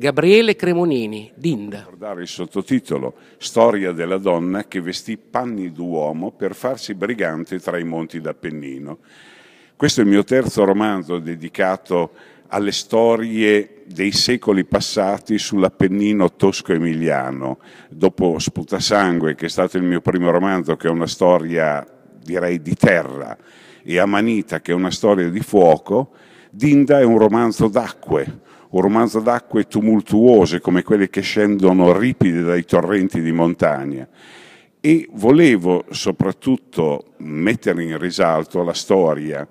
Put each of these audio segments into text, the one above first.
Gabriele Cremonini, Dinda. Ricordare il sottotitolo Storia della donna che vestì panni d'uomo per farsi brigante tra i monti d'Appennino. Questo è il mio terzo romanzo dedicato alle storie dei secoli passati sull'Appennino tosco-emiliano, dopo Sputasangue, che è stato il mio primo romanzo, che è una storia direi di terra, e Amanita, che è una storia di fuoco Dinda è un romanzo d'acque, un romanzo d'acque tumultuose come quelle che scendono ripide dai torrenti di montagna e volevo soprattutto mettere in risalto la storia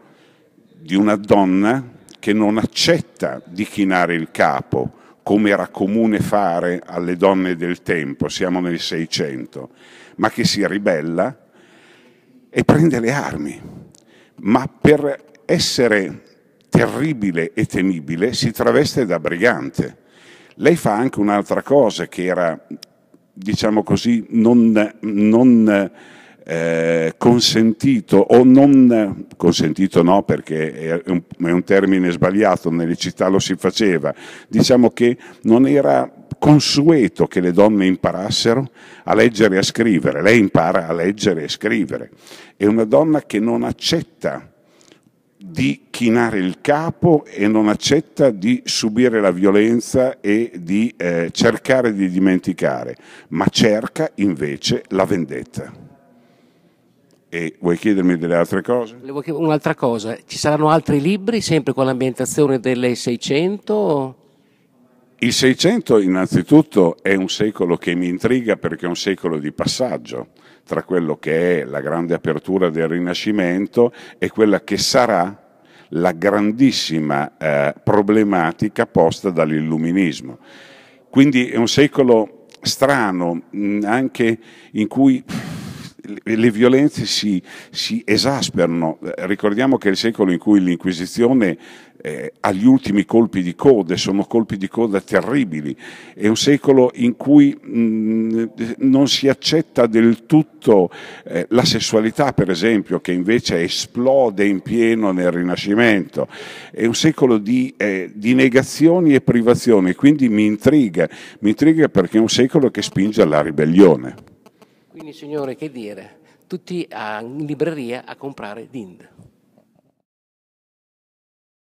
di una donna che non accetta di chinare il capo come era comune fare alle donne del tempo, siamo nel Seicento, ma che si ribella e prende le armi. Ma per essere terribile e temibile, si traveste da brigante. Lei fa anche un'altra cosa che era, diciamo così, non, non eh, consentito o non consentito no perché è un, è un termine sbagliato, nelle città lo si faceva, diciamo che non era consueto che le donne imparassero a leggere e a scrivere, lei impara a leggere e scrivere, è una donna che non accetta di chinare il capo e non accetta di subire la violenza e di eh, cercare di dimenticare, ma cerca invece la vendetta. E vuoi chiedermi delle altre cose? chiedere Un'altra cosa, ci saranno altri libri sempre con l'ambientazione delle 600? Il Seicento innanzitutto è un secolo che mi intriga perché è un secolo di passaggio tra quello che è la grande apertura del Rinascimento e quella che sarà la grandissima eh, problematica posta dall'illuminismo. Quindi è un secolo strano, mh, anche in cui le violenze si, si, esasperano. Ricordiamo che è il secolo in cui l'Inquisizione eh, ha gli ultimi colpi di coda, sono colpi di coda terribili, è un secolo in cui mh, mm, non si accetta del tutto eh, la sessualità, per esempio, che invece esplode in pieno nel Rinascimento, è un secolo di, eh, di negazioni e privazioni, quindi mi intriga, mi intriga perché è un secolo che spinge alla ribellione. Quindi signore, che dire? Tutti in libreria a comprare Dind.